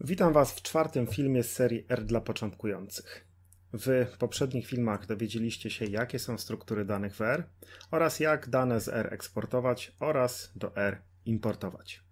Witam Was w czwartym filmie z serii R dla początkujących. W poprzednich filmach dowiedzieliście się, jakie są struktury danych w R oraz jak dane z R eksportować oraz do R importować.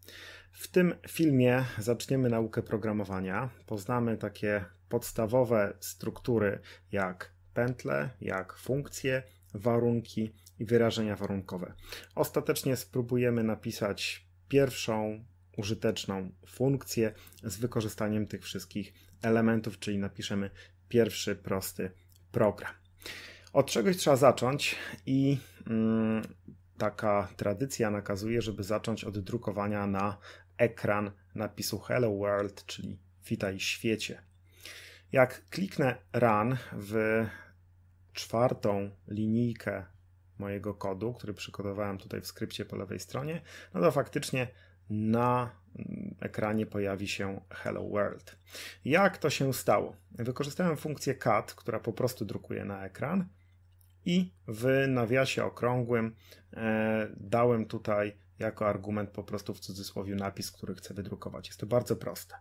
W tym filmie zaczniemy naukę programowania. Poznamy takie podstawowe struktury jak pętle, jak funkcje, warunki i wyrażenia warunkowe. Ostatecznie spróbujemy napisać pierwszą użyteczną funkcję z wykorzystaniem tych wszystkich elementów, czyli napiszemy pierwszy prosty program. Od czegoś trzeba zacząć i mm, taka tradycja nakazuje, żeby zacząć od drukowania na ekran napisu Hello World, czyli witaj świecie. Jak kliknę Run w czwartą linijkę mojego kodu, który przygotowałem tutaj w skrypcie po lewej stronie, no to faktycznie na ekranie pojawi się Hello World. Jak to się stało? Wykorzystałem funkcję cat, która po prostu drukuje na ekran i w nawiasie okrągłym e, dałem tutaj jako argument po prostu w cudzysłowie napis, który chcę wydrukować. Jest to bardzo proste.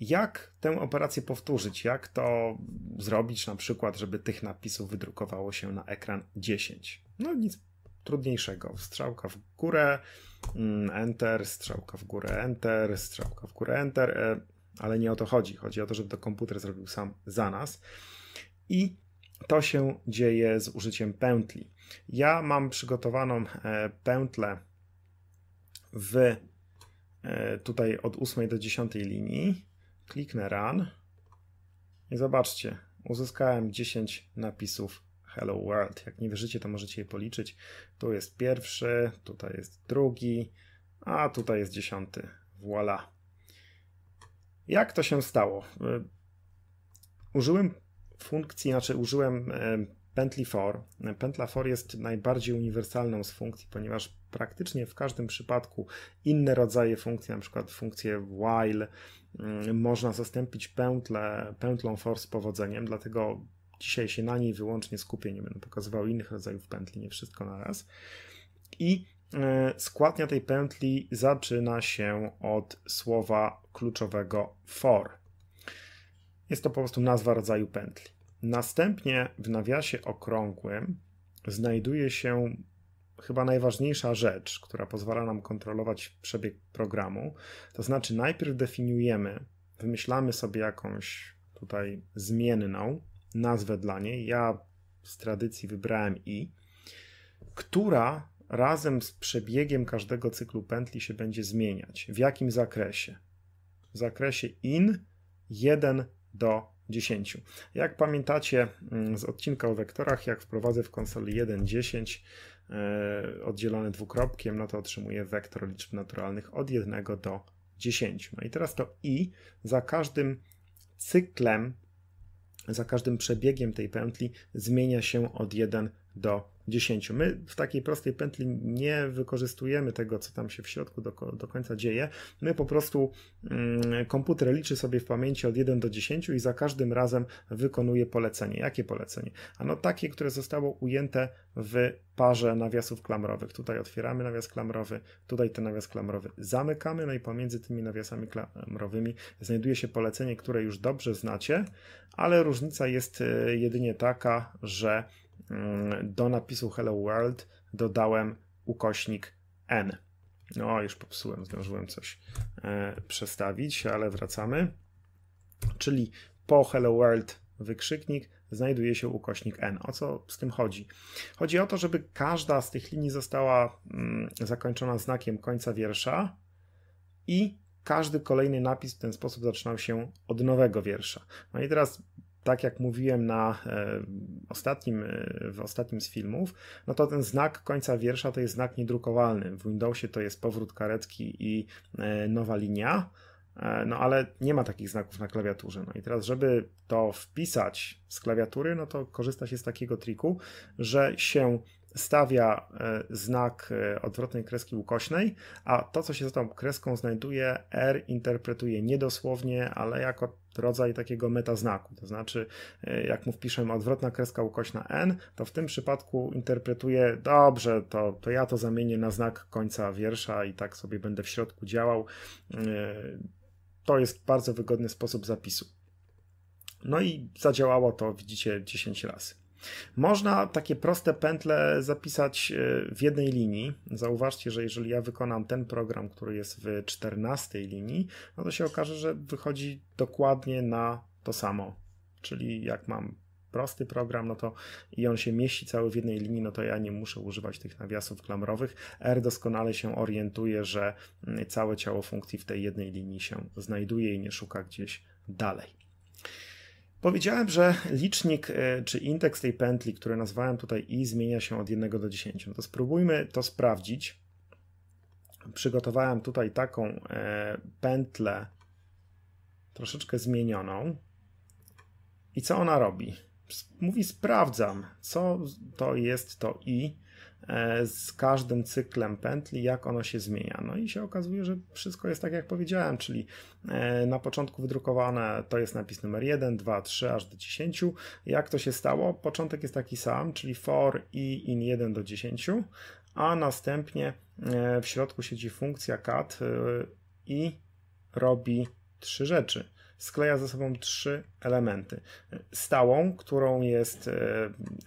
Jak tę operację powtórzyć? Jak to zrobić na przykład, żeby tych napisów wydrukowało się na ekran 10? No nic trudniejszego. Strzałka w górę, mm, enter, strzałka w górę, enter, strzałka w górę, enter, e, ale nie o to chodzi. Chodzi o to, żeby to komputer zrobił sam za nas. I to się dzieje z użyciem pętli. Ja mam przygotowaną e, pętlę w e, tutaj od 8 do 10 linii. Kliknę run i zobaczcie, uzyskałem 10 napisów Hello World. Jak nie wierzycie, to możecie je policzyć. Tu jest pierwszy, tutaj jest drugi, a tutaj jest dziesiąty. Voilà. Jak to się stało? Y, użyłem funkcji, znaczy użyłem y, pętli for. Pętla for jest najbardziej uniwersalną z funkcji, ponieważ praktycznie w każdym przypadku inne rodzaje funkcji, na przykład funkcję while, y, można zastąpić pętlę, pętlą for z powodzeniem, dlatego dzisiaj się na niej wyłącznie skupię, nie będę pokazywał innych rodzajów pętli, nie wszystko na raz. I e, składnia tej pętli zaczyna się od słowa kluczowego for. Jest to po prostu nazwa rodzaju pętli. Następnie w nawiasie okrągłym znajduje się chyba najważniejsza rzecz, która pozwala nam kontrolować przebieg programu. To znaczy, najpierw definiujemy, wymyślamy sobie jakąś tutaj zmienną, nazwę dla niej. Ja z tradycji wybrałem I, która razem z przebiegiem każdego cyklu pętli się będzie zmieniać. W jakim zakresie? W zakresie in 1 do 10. Jak pamiętacie mm, z odcinka o wektorach, jak wprowadzę w konsoli 1, 10 e, oddzielone dwukropkiem, no to otrzymuję wektor liczb naturalnych od 1 do 10. No i teraz to i za każdym cyklem za każdym przebiegiem tej pętli zmienia się od 1 do 10. My w takiej prostej pętli nie wykorzystujemy tego, co tam się w środku do, do końca dzieje. My po prostu mm, komputer liczy sobie w pamięci od 1 do 10 i za każdym razem wykonuje polecenie. Jakie polecenie? Ano takie, które zostało ujęte w parze nawiasów klamrowych. Tutaj otwieramy nawias klamrowy, tutaj ten nawias klamrowy zamykamy, no i pomiędzy tymi nawiasami klamrowymi znajduje się polecenie, które już dobrze znacie, ale różnica jest y, jedynie taka, że Mm, do napisu Hello World dodałem ukośnik N. No, już popsułem, zdążyłem coś e, przestawić, ale wracamy. Czyli po Hello World wykrzyknik znajduje się ukośnik N. O co z tym chodzi? Chodzi o to, żeby każda z tych linii została mm, zakończona znakiem końca wiersza i każdy kolejny napis w ten sposób zaczynał się od nowego wiersza. No i teraz tak jak mówiłem na e, ostatnim, e, w ostatnim z filmów, no to ten znak końca wiersza to jest znak niedrukowalny. W Windowsie to jest powrót karetki i e, nowa linia. No ale nie ma takich znaków na klawiaturze. No i teraz, żeby to wpisać z klawiatury, no to korzysta się z takiego triku, że się stawia e, znak e, odwrotnej kreski ukośnej, a to, co się za tą kreską znajduje, R interpretuje niedosłownie, ale jako rodzaj takiego metaznaku. To znaczy, e, jak mu wpiszemy odwrotna kreska ukośna n, to w tym przypadku interpretuje dobrze, to, to ja to zamienię na znak końca wiersza i tak sobie będę w środku działał. To jest bardzo wygodny sposób zapisu. No i zadziałało to, widzicie, 10 razy. Można takie proste pętle zapisać e, w jednej linii. Zauważcie, że jeżeli ja wykonam ten program, który jest w 14 linii, no to się okaże, że wychodzi dokładnie na to samo. Czyli jak mam prosty program, no to i on się mieści cały w jednej linii, no to ja nie muszę używać tych nawiasów klamrowych. R doskonale się orientuje, że mm, całe ciało funkcji w tej jednej linii się znajduje i nie szuka gdzieś dalej. Powiedziałem, że licznik e, czy indeks tej pętli, który nazwałem tutaj i, zmienia się od 1 do 10. No to spróbujmy to sprawdzić. Przygotowałem tutaj taką e, pętlę troszeczkę zmienioną. I co ona robi? Mówi sprawdzam, co to jest to i E, z każdym cyklem pętli, jak ono się zmienia. No i się okazuje, że wszystko jest tak, jak powiedziałem, czyli e, na początku wydrukowane to jest napis numer 1, 2, 3, aż do 10. Jak to się stało? Początek jest taki sam, czyli for i in 1 do 10, a następnie e, w środku siedzi funkcja cat i robi trzy rzeczy skleja ze sobą trzy elementy. Stałą, którą jest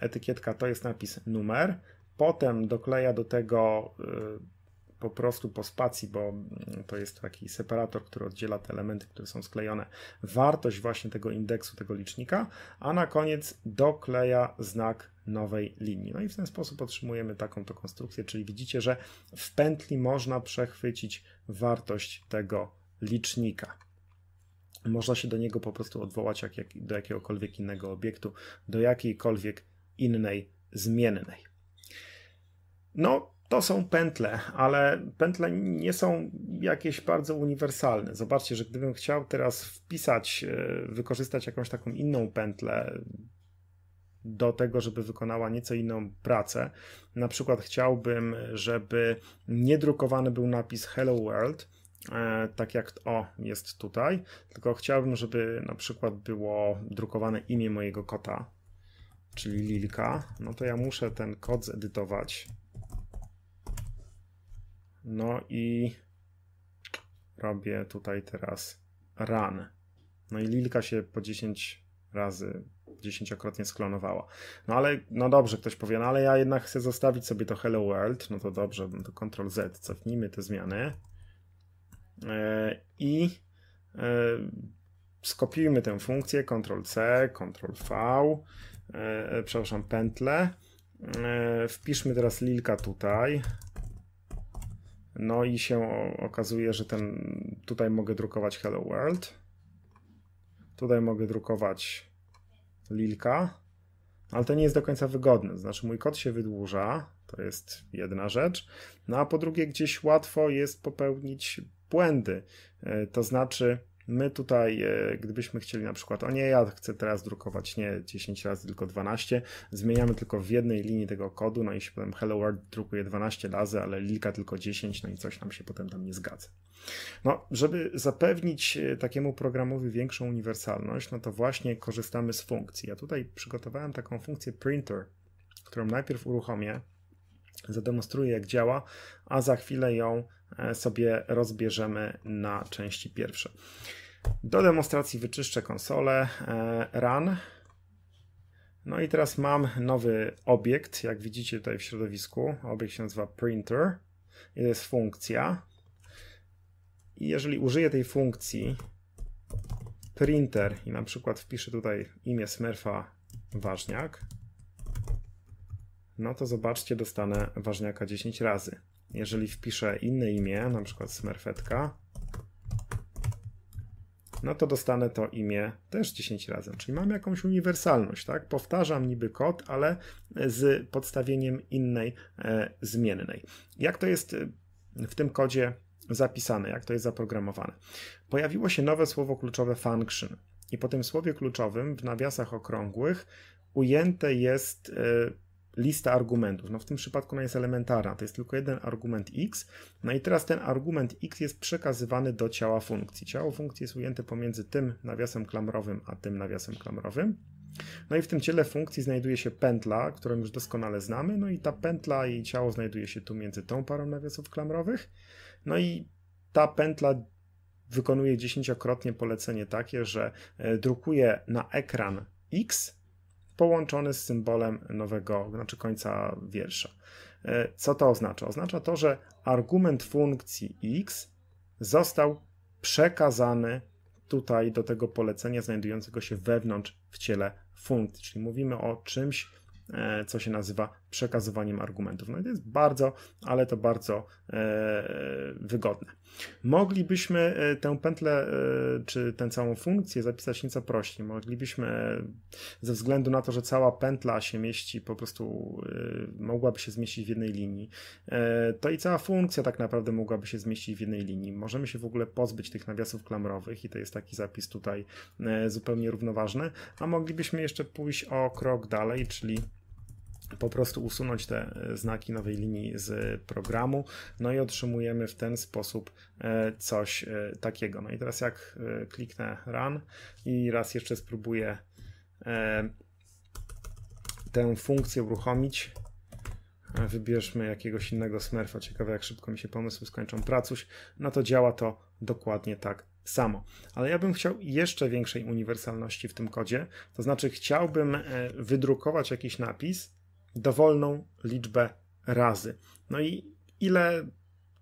etykietka, to jest napis numer. Potem dokleja do tego y, po prostu po spacji, bo mm, to jest taki separator, który oddziela te elementy, które są sklejone, wartość właśnie tego indeksu, tego licznika, a na koniec dokleja znak nowej linii. No i w ten sposób otrzymujemy taką to konstrukcję, czyli widzicie, że w pętli można przechwycić wartość tego licznika. Można się do niego po prostu odwołać jak, jak, do jakiegokolwiek innego obiektu, do jakiejkolwiek innej zmiennej. No, to są pętle, ale pętle nie są jakieś bardzo uniwersalne. Zobaczcie, że gdybym chciał teraz wpisać, e, wykorzystać jakąś taką inną pętlę do tego, żeby wykonała nieco inną pracę, na przykład chciałbym, żeby niedrukowany był napis Hello World, e, tak jak o jest tutaj, tylko chciałbym, żeby na przykład było drukowane imię mojego kota, czyli Lilka, no to ja muszę ten kod zedytować no i robię tutaj teraz run. No i lilka się po 10 razy dziesięciokrotnie sklonowała. No ale, no dobrze, ktoś powie, no ale ja jednak chcę zostawić sobie to Hello World, no to dobrze, no to Ctrl Z, cofnijmy te zmiany e, i e, skopiujmy tę funkcję, Ctrl C, Ctrl V, e, przepraszam, pętlę, wpiszmy teraz lilka tutaj, no i się okazuje, że ten tutaj mogę drukować Hello World. Tutaj mogę drukować Lilka, ale to nie jest do końca wygodne. Znaczy mój kod się wydłuża, to jest jedna rzecz. No a po drugie, gdzieś łatwo jest popełnić błędy. E, to znaczy, My tutaj, e, gdybyśmy chcieli na przykład, o nie, ja chcę teraz drukować nie 10 razy, tylko 12, zmieniamy tylko w jednej linii tego kodu, no i się potem Hello World drukuje 12 razy, ale lilka tylko 10, no i coś nam się potem tam nie zgadza. No, żeby zapewnić e, takiemu programowi większą uniwersalność, no to właśnie korzystamy z funkcji. Ja tutaj przygotowałem taką funkcję printer, którą najpierw uruchomię, zademonstruję jak działa, a za chwilę ją E, sobie rozbierzemy na części pierwsze. Do demonstracji wyczyszczę konsolę e, run. No i teraz mam nowy obiekt, jak widzicie tutaj w środowisku. Obiekt się nazywa printer i to jest funkcja. I jeżeli użyję tej funkcji printer i na przykład wpiszę tutaj imię Smurfa Ważniak, no to zobaczcie, dostanę Ważniaka 10 razy jeżeli wpiszę inne imię, na przykład smerfetka, no to dostanę to imię też 10 razy. Czyli mam jakąś uniwersalność, tak? Powtarzam niby kod, ale z podstawieniem innej e, zmiennej. Jak to jest e, w tym kodzie zapisane, jak to jest zaprogramowane? Pojawiło się nowe słowo kluczowe function i po tym słowie kluczowym w nawiasach okrągłych ujęte jest e, lista argumentów. No w tym przypadku ona jest elementarna, to jest tylko jeden argument x. No i teraz ten argument x jest przekazywany do ciała funkcji. Ciało funkcji jest ujęte pomiędzy tym nawiasem klamrowym a tym nawiasem klamrowym. No i w tym ciele funkcji znajduje się pętla, którą już doskonale znamy. No i ta pętla i ciało znajduje się tu między tą parą nawiasów klamrowych. No i ta pętla wykonuje dziesięciokrotnie polecenie takie, że e, drukuje na ekran x połączony z symbolem nowego, znaczy końca wiersza. E, co to oznacza? Oznacza to, że argument funkcji x został przekazany tutaj do tego polecenia znajdującego się wewnątrz w ciele funkcji, czyli mówimy o czymś, e, co się nazywa przekazywaniem argumentów. No i to jest bardzo, ale to bardzo e, wygodne. Moglibyśmy e, tę pętlę, e, czy tę całą funkcję zapisać nieco prościej. Moglibyśmy, e, ze względu na to, że cała pętla się mieści, po prostu mogłaby się zmieścić w jednej linii, to i cała funkcja tak naprawdę mogłaby się zmieścić w jednej linii. Możemy się w ogóle pozbyć tych nawiasów klamrowych i to jest taki zapis tutaj zupełnie równoważny, a moglibyśmy jeszcze pójść o krok dalej, czyli po prostu usunąć te e, znaki nowej linii z programu, no i otrzymujemy w ten sposób e, coś e, takiego. No i teraz jak kliknę run i raz jeszcze spróbuję tę funkcję uruchomić, wybierzmy jakiegoś innego smerfa, ciekawe jak szybko mi się pomysły skończą, pracuś, no to działa to dokładnie tak samo. Ale ja bym chciał jeszcze większej uniwersalności w tym kodzie, to znaczy chciałbym wydrukować jakiś napis, dowolną liczbę razy. No i ile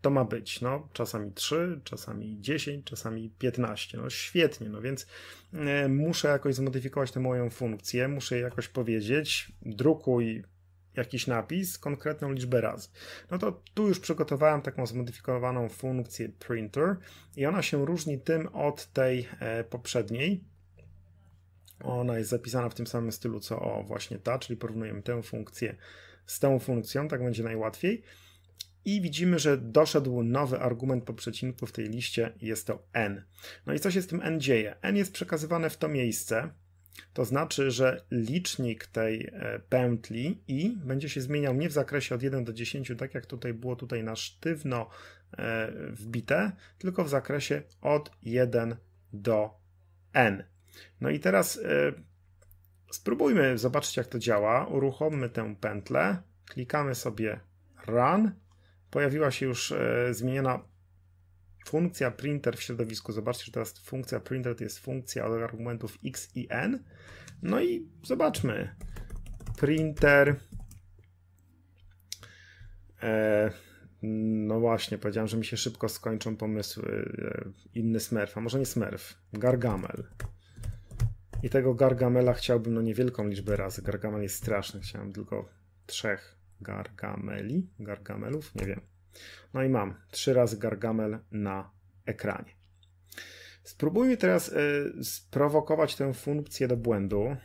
to ma być? No, czasami 3, czasami 10, czasami 15. No świetnie, no więc e, muszę jakoś zmodyfikować tę moją funkcję, muszę jakoś powiedzieć, drukuj jakiś napis, konkretną liczbę razy. No to tu już przygotowałem taką zmodyfikowaną funkcję printer i ona się różni tym od tej e, poprzedniej, tak. Ona jest zapisana w tym samym stylu co o właśnie ta, czyli porównujemy tę funkcję z tą funkcją, tak będzie najłatwiej. I widzimy, że doszedł nowy argument po przecinku w tej liście, jest to n. No i co się z tym n dzieje? n jest przekazywane w to miejsce, to znaczy, że licznik tej e, pętli i będzie się zmieniał nie w zakresie od 1 do 10, tak jak tutaj było tutaj na sztywno e, wbite, tylko w zakresie od 1 do n. No i teraz e, spróbujmy zobaczyć, jak to działa. Uruchommy tę pętlę, klikamy sobie Run. Pojawiła się już e, zmieniona funkcja printer w środowisku. Zobaczcie, że teraz funkcja printer to jest funkcja od argumentów x i n. No i zobaczmy. Printer. E, no właśnie, powiedziałem, że mi się szybko skończą pomysły. E, inny smerf, a może nie smerf, gargamel. I tego Gargamela chciałbym na no, niewielką liczbę razy. Gargamel jest straszny, chciałem tylko trzech Gargameli, Gargamelów, nie wiem. No i mam trzy razy Gargamel na ekranie. Spróbujmy teraz y, sprowokować tę funkcję do błędu.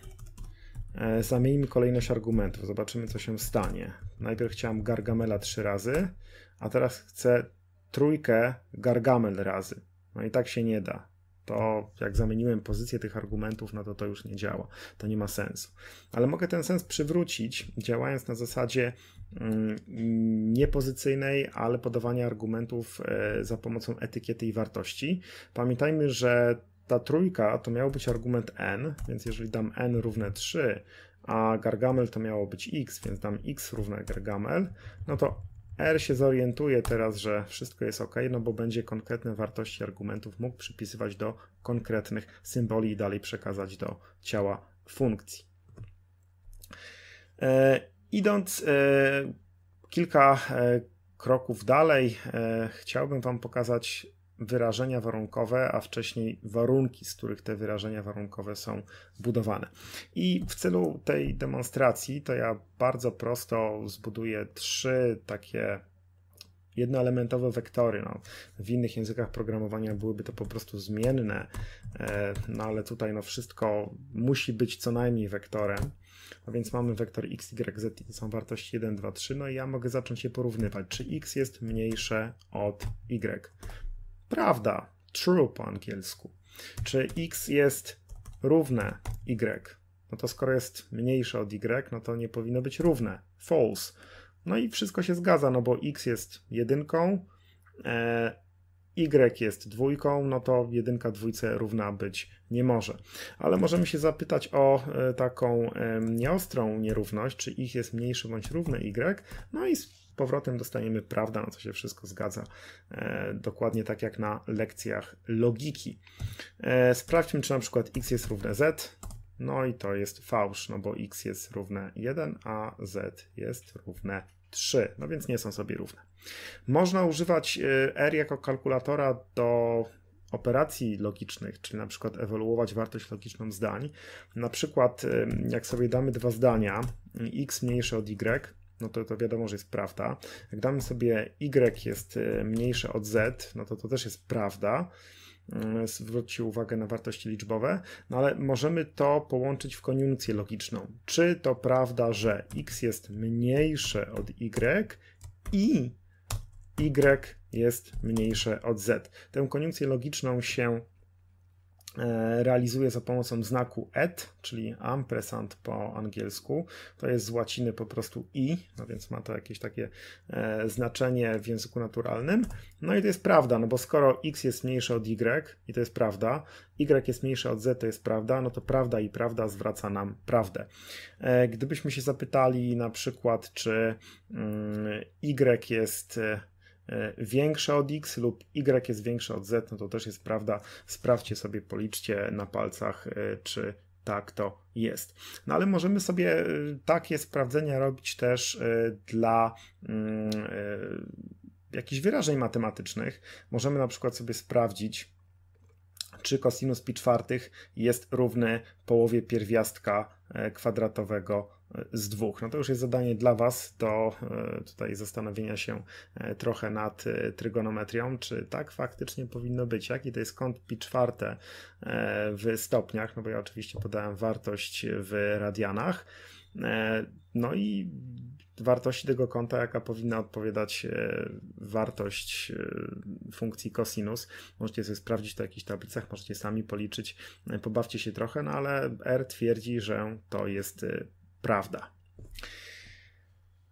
Y, zamieńmy kolejność argumentów, zobaczymy co się stanie. Najpierw chciałem Gargamela trzy razy, a teraz chcę trójkę Gargamel razy. No i tak się nie da to jak zamieniłem pozycję tych argumentów, no to to już nie działa, to nie ma sensu. Ale mogę ten sens przywrócić, działając na zasadzie mm, niepozycyjnej, ale podawania argumentów e, za pomocą etykiety i wartości. Pamiętajmy, że ta trójka to miał być argument n, więc jeżeli dam n równe 3, a Gargamel to miało być x, więc dam x równe Gargamel, no to R się zorientuje teraz, że wszystko jest ok, no bo będzie konkretne wartości argumentów mógł przypisywać do konkretnych symboli i dalej przekazać do ciała funkcji. E, idąc e, kilka e, kroków dalej, e, chciałbym Wam pokazać wyrażenia warunkowe, a wcześniej warunki, z których te wyrażenia warunkowe są budowane. I w celu tej demonstracji to ja bardzo prosto zbuduję trzy takie jednoelementowe wektory. No, w innych językach programowania byłyby to po prostu zmienne, e, no ale tutaj no, wszystko musi być co najmniej wektorem. A no więc mamy wektor x, y, z, to są wartości 1, 2, 3, no i ja mogę zacząć je porównywać, czy x jest mniejsze od y prawda, true po angielsku. Czy x jest równe y? No to skoro jest mniejsze od y, no to nie powinno być równe, false. No i wszystko się zgadza, no bo x jest jedynką, e, y jest dwójką, no to jedynka dwójce równa być nie może. Ale możemy się zapytać o e, taką e, nieostrą nierówność, czy ich jest mniejszy bądź równe y, no i powrotem dostajemy prawda, na co się wszystko zgadza. E, dokładnie tak jak na lekcjach logiki. E, sprawdźmy, czy na przykład x jest równe z. No i to jest fałsz, no bo x jest równe 1, a z jest równe 3, no więc nie są sobie równe. Można używać e, R jako kalkulatora do operacji logicznych, czyli na przykład ewoluować wartość logiczną zdań. Na przykład jak sobie damy dwa zdania, x mniejsze od y, no to, to wiadomo, że jest prawda. Jak damy sobie y jest y, mniejsze od z, no to to też jest prawda. Mm, zwróćcie uwagę na wartości liczbowe, no ale możemy to połączyć w koniunkcję logiczną. Czy to prawda, że x jest mniejsze od y i y jest mniejsze od z. Tę koniunkcję logiczną się E, realizuje za pomocą znaku et, czyli ampersand po angielsku. To jest z łaciny po prostu i, no więc ma to jakieś takie e, znaczenie w języku naturalnym. No i to jest prawda, no bo skoro x jest mniejsze od y i to jest prawda, y jest mniejsze od z to jest prawda, no to prawda i prawda zwraca nam prawdę. E, gdybyśmy się zapytali na przykład, czy mm, y jest Y, większe od x lub y jest większe od z, no to też jest prawda. Sprawdźcie sobie, policzcie na palcach, y, czy tak to jest. No ale możemy sobie y, takie sprawdzenia robić też dla mm, jakichś wyrażeń matematycznych. Możemy na przykład sobie sprawdzić, czy cosinus pi czwartych jest równy połowie pierwiastka kwadratowego z dwóch. No to już jest zadanie dla Was do e, tutaj zastanowienia się e, trochę nad e, trygonometrią, czy tak faktycznie powinno być, jaki to jest kąt pi czwarte w stopniach, no bo ja oczywiście podałem wartość w radianach. No i wartości tego kąta, jaka powinna odpowiadać wartość funkcji cosinus. Możecie sobie sprawdzić to w jakichś tablicach, możecie sami policzyć, pobawcie się trochę, no ale R twierdzi, że to jest prawda.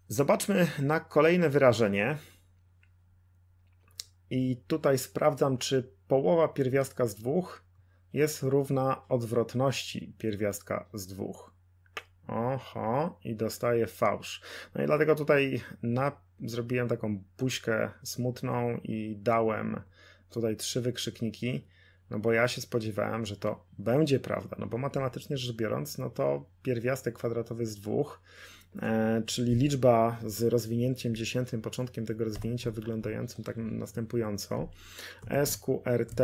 Zobaczmy na kolejne wyrażenie. I tutaj sprawdzam, czy połowa pierwiastka z dwóch jest równa odwrotności pierwiastka z dwóch. Oho, i dostaję fałsz. No i dlatego tutaj na, zrobiłem taką buźkę smutną i dałem tutaj trzy wykrzykniki no bo ja się spodziewałem, że to będzie prawda, no bo matematycznie rzecz biorąc, no to pierwiastek kwadratowy z dwóch, e, czyli liczba z rozwinięciem dziesiętym, początkiem tego rozwinięcia wyglądającym tak następująco. SQRT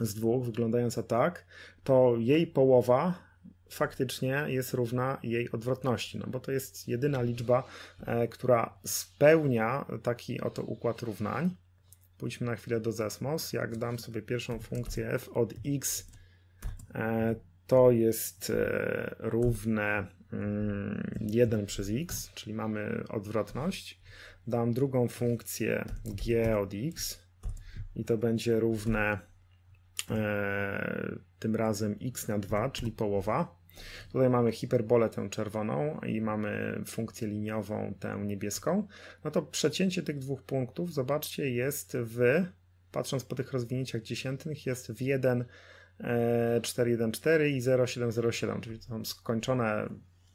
z dwóch, wyglądająca tak, to jej połowa faktycznie jest równa jej odwrotności, no bo to jest jedyna liczba, e, która spełnia taki oto układ równań. Pójdźmy na chwilę do zasmos. Jak dam sobie pierwszą funkcję f od x, e, to jest e, równe 1 mm, przez x, czyli mamy odwrotność. Dam drugą funkcję g od x i to będzie równe e, tym razem x na 2, czyli połowa. Tutaj mamy hiperbolę tę czerwoną i mamy funkcję liniową tę niebieską. No to przecięcie tych dwóch punktów, zobaczcie, jest w, patrząc po tych rozwinięciach dziesiętnych, jest w 1 414 e, i 0707, czyli to są skończone,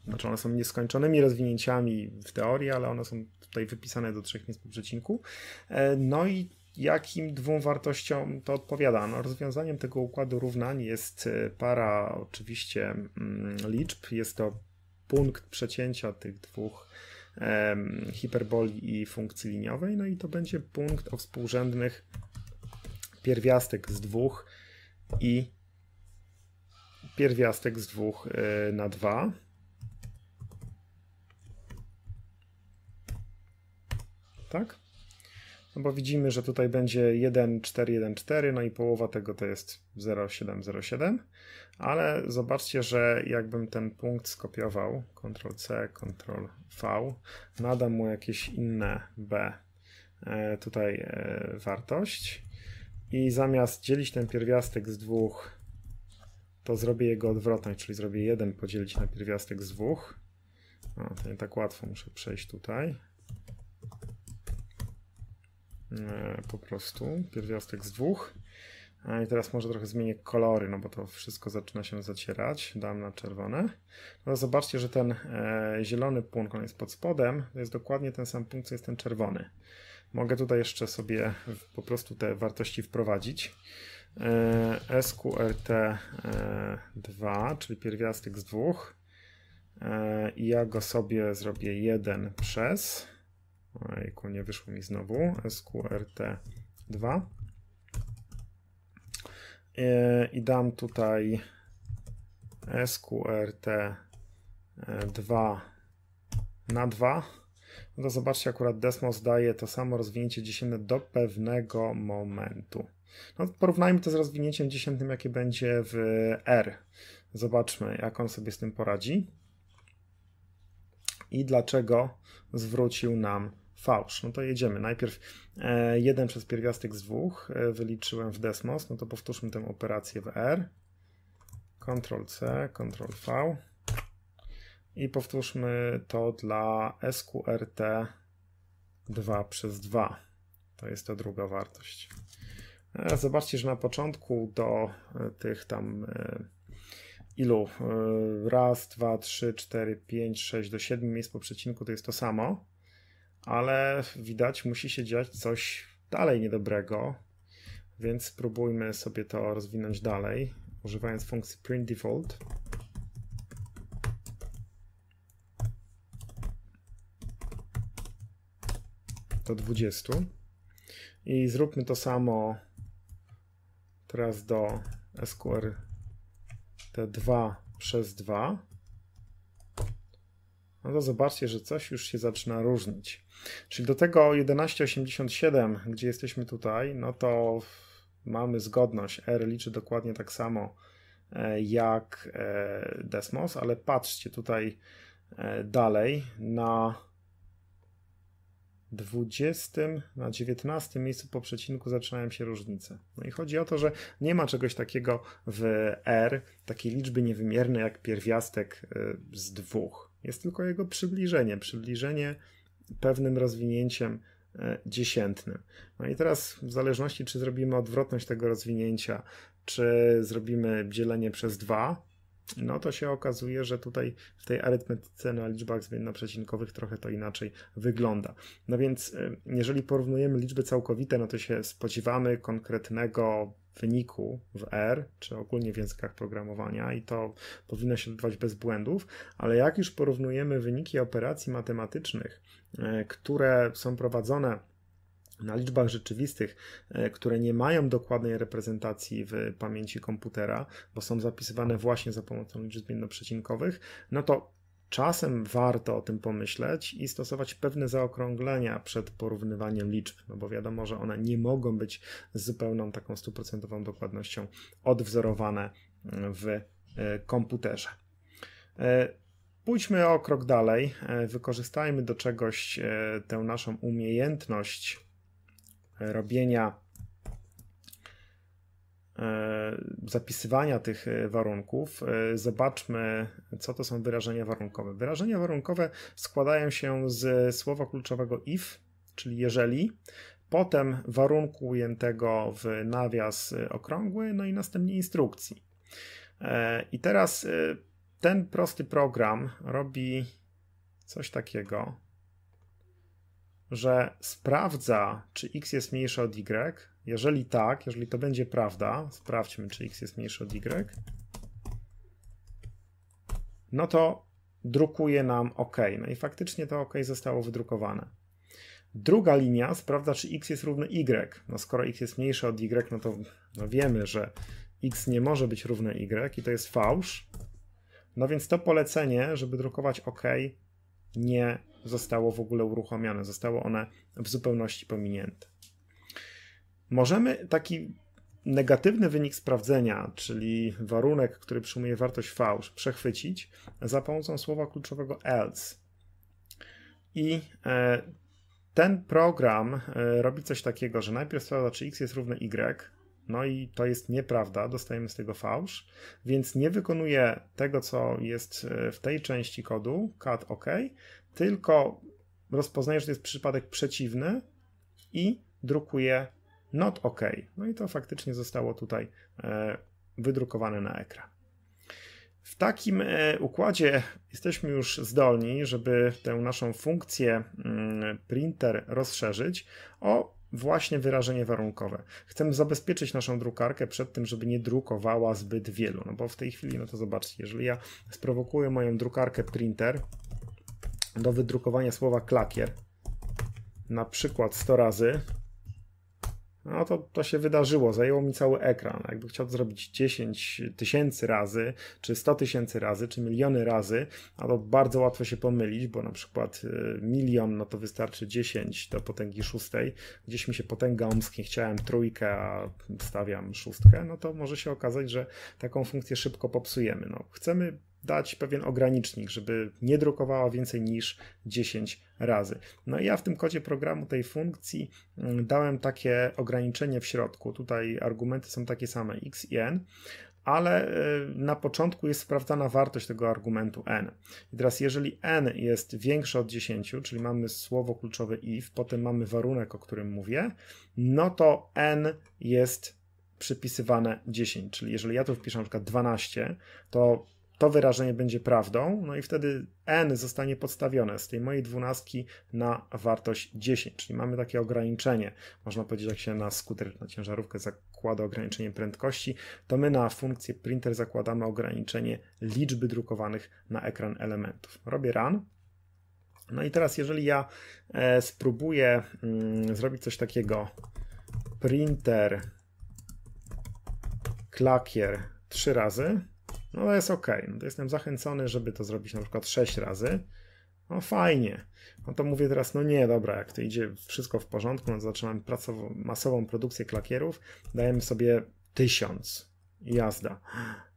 znaczy one są nieskończonymi rozwinięciami w teorii, ale one są tutaj wypisane do trzech miejsc po przecinku. E, no i jakim dwóm wartościom to odpowiada? No, rozwiązaniem tego układu równań jest y, para oczywiście mm, liczb. Jest to punkt przecięcia tych dwóch hiperboli i funkcji liniowej, no i to będzie punkt o współrzędnych pierwiastek z dwóch i pierwiastek z dwóch y, na dwa. Tak? No bo widzimy, że tutaj będzie 1,414, no i połowa tego to jest 0,707, ale zobaczcie, że jakbym ten punkt skopiował, Ctrl-C, Ctrl-V, nadam mu jakieś inne B e, tutaj e, wartość i zamiast dzielić ten pierwiastek z dwóch, to zrobię jego odwrotność, czyli zrobię 1 podzielić na pierwiastek z dwóch. O, to nie tak łatwo, muszę przejść tutaj. E, po prostu, pierwiastek z dwóch. I teraz może trochę zmienię kolory, no bo to wszystko zaczyna się zacierać. Dam na czerwone. No zobaczcie, że ten e, zielony punkt, on jest pod spodem, to jest dokładnie ten sam punkt, co jest ten czerwony. Mogę tutaj jeszcze sobie po prostu te wartości wprowadzić. E, SQRT2, e, czyli pierwiastek z dwóch. E, I ja go sobie zrobię jeden przez Ojku, nie wyszło mi znowu. SQRT2. E, I dam tutaj SQRT2 e, na 2. No to zobaczcie, akurat Desmos daje to samo rozwinięcie dziesiętne do pewnego momentu. No, porównajmy to z rozwinięciem dziesiętnym, jakie będzie w R. Zobaczmy, jak on sobie z tym poradzi i dlaczego zwrócił nam fałsz. No to jedziemy. Najpierw e, jeden przez pierwiastek z dwóch e, wyliczyłem w Desmos, no to powtórzmy tę operację w R. Ctrl C, Ctrl V i powtórzmy to dla SQRT 2 przez 2. To jest ta druga wartość. E, zobaczcie, że na początku do tych tam ilu? Raz, dwa, trzy, cztery, pięć, sześć, do siedmiu miejsc po przecinku to jest to samo ale widać musi się dziać coś dalej niedobrego, więc spróbujmy sobie to rozwinąć dalej, używając funkcji print default. Do 20. I zróbmy to samo teraz do SQR T2 przez 2. No to zobaczcie, że coś już się zaczyna różnić. Czyli do tego 1187, gdzie jesteśmy tutaj, no to mamy zgodność. R liczy dokładnie tak samo e, jak e, Desmos, ale patrzcie tutaj e, dalej na 20, na 19 miejscu po przecinku zaczynają się różnice. No i chodzi o to, że nie ma czegoś takiego w R, takiej liczby niewymiernej jak pierwiastek z dwóch. Jest tylko jego przybliżenie, przybliżenie pewnym rozwinięciem e, dziesiętnym. No i teraz w zależności, czy zrobimy odwrotność tego rozwinięcia, czy zrobimy dzielenie przez dwa, no to się okazuje, że tutaj w tej arytmetyce na liczbach zmiennoprzecinkowych trochę to inaczej wygląda. No więc e, jeżeli porównujemy liczby całkowite, no to się spodziewamy konkretnego wyniku w R, czy ogólnie w językach programowania, i to powinno się odbywać bez błędów, ale jak już porównujemy wyniki operacji matematycznych, e, które są prowadzone na liczbach rzeczywistych, e, które nie mają dokładnej reprezentacji w pamięci komputera, bo są zapisywane właśnie za pomocą liczb jednoprzecinkowych, no to Czasem warto o tym pomyśleć i stosować pewne zaokrąglenia przed porównywaniem liczb, no bo wiadomo, że one nie mogą być z zupełną taką stuprocentową dokładnością odwzorowane mm, w e, komputerze. E, pójdźmy o krok dalej, e, wykorzystajmy do czegoś tę naszą umiejętność robienia E, zapisywania tych e, warunków, e, zobaczmy, co to są wyrażenia warunkowe. Wyrażenia warunkowe składają się z słowa kluczowego if, czyli jeżeli, potem warunku ujętego w nawias okrągły, no i następnie instrukcji. I teraz ten prosty program robi coś takiego, że sprawdza, czy x jest mniejsze od y, jeżeli tak, jeżeli to będzie prawda, sprawdźmy, czy x jest mniejsze od y, no to drukuje nam OK. No i faktycznie to OK zostało wydrukowane. Druga linia sprawdza, czy x jest równe y. No skoro x jest mniejsze od y, no to no wiemy, że x nie może być równe y i to jest fałsz. No więc to polecenie, żeby drukować OK, nie zostało w ogóle uruchomione. Zostało one w zupełności pominięte możemy taki negatywny wynik sprawdzenia, czyli warunek, który przyjmuje wartość fałsz, przechwycić za pomocą słowa kluczowego else. I e, ten program e, robi coś takiego, że najpierw sprawdza, czy x jest równe y, no i to jest nieprawda, dostajemy z tego fałsz, więc nie wykonuje tego, co jest e, w tej części kodu, cat OK, tylko rozpoznaje, że to jest przypadek przeciwny i drukuje not OK. No i to faktycznie zostało tutaj e, wydrukowane na ekran. W takim e, układzie jesteśmy już zdolni, żeby tę naszą funkcję mm, printer rozszerzyć o właśnie wyrażenie warunkowe. Chcemy zabezpieczyć naszą drukarkę przed tym, żeby nie drukowała zbyt wielu, no bo w tej chwili, no to zobaczcie, jeżeli ja sprowokuję moją drukarkę printer do wydrukowania słowa klakier, na przykład 100 razy, no to, to się wydarzyło, zajęło mi cały ekran. Jakby chciał zrobić 10 tysięcy razy, czy 100 tysięcy razy, czy miliony razy, a to bardzo łatwo się pomylić, bo na przykład y, milion, no to wystarczy 10 do potęgi szóstej. Gdzieś mi się potęga omskiej, chciałem trójkę, a stawiam szóstkę, no to może się okazać, że taką funkcję szybko popsujemy. No, chcemy dać pewien ogranicznik, żeby nie drukowała więcej niż 10 razy. No i ja w tym kodzie programu tej funkcji mm, dałem takie ograniczenie w środku. Tutaj argumenty są takie same x i n ale e, na początku jest sprawdzana wartość tego argumentu n. I teraz, jeżeli n jest większe od 10, czyli mamy słowo kluczowe if, potem mamy warunek, o którym mówię, no to n jest przypisywane 10. Czyli jeżeli ja tu wpiszę na przykład 12, to to wyrażenie będzie prawdą, no i wtedy n zostanie podstawione z tej mojej dwunastki na wartość 10, czyli mamy takie ograniczenie. Można powiedzieć, jak się na skuter, na ciężarówkę zakłada ograniczenie prędkości, to my na funkcję printer zakładamy ograniczenie liczby drukowanych na ekran elementów. Robię run. No i teraz, jeżeli ja e, spróbuję mm, zrobić coś takiego, printer klakier trzy razy, no to jest ok. No to jestem zachęcony, żeby to zrobić na przykład 6 razy. No fajnie. No to mówię teraz, no nie, dobra, jak to idzie wszystko w porządku, no to zaczynamy masową produkcję klakierów, dajemy sobie 1000. Jazda.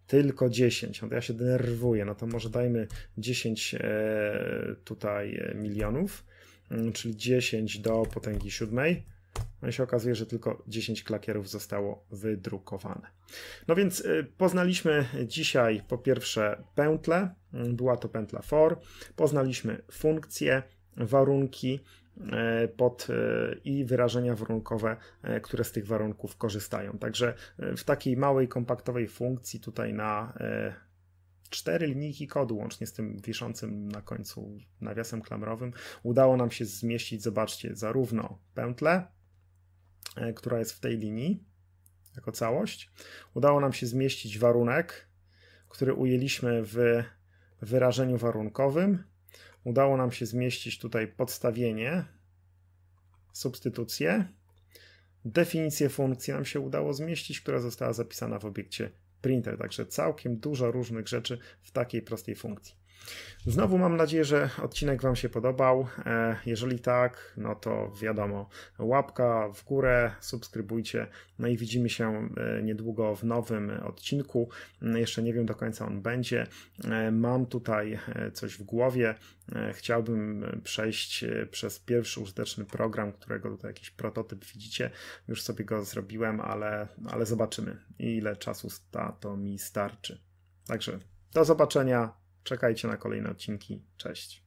Tylko 10. No to ja się denerwuję. No to może dajmy 10 e, tutaj e, milionów, mm, czyli 10 do potęgi siódmej no i się okazuje, że tylko 10 klakierów zostało wydrukowane. No więc y, poznaliśmy dzisiaj po pierwsze pętlę, mm, była to pętla for, poznaliśmy funkcje, warunki y, pod y, i wyrażenia warunkowe, które z tych warunków korzystają. Także w takiej małej, kompaktowej funkcji tutaj na cztery linijki kodu, łącznie z tym wiszącym na końcu nawiasem klamrowym, udało nam się zmieścić, zobaczcie, zarówno pętlę, E, która jest w tej linii jako całość. Udało nam się zmieścić warunek, który ujęliśmy w wyrażeniu warunkowym. Udało nam się zmieścić tutaj podstawienie, substytucję. Definicję funkcji nam się udało zmieścić, która została zapisana w obiekcie printer. Także całkiem dużo różnych rzeczy w takiej prostej funkcji. Znowu mam nadzieję, że odcinek Wam się podobał. E, jeżeli tak, no to wiadomo, łapka w górę, subskrybujcie. No i widzimy się e, niedługo w nowym odcinku. Mm, jeszcze nie wiem do końca on będzie. E, mam tutaj coś w głowie. Chciałbym przejść przez pierwszy użyteczny program, którego tutaj jakiś prototyp widzicie. Już sobie go zrobiłem, ale, ale zobaczymy, ile czasu sta, to mi starczy. Także do zobaczenia. Czekajcie na kolejne odcinki. Cześć.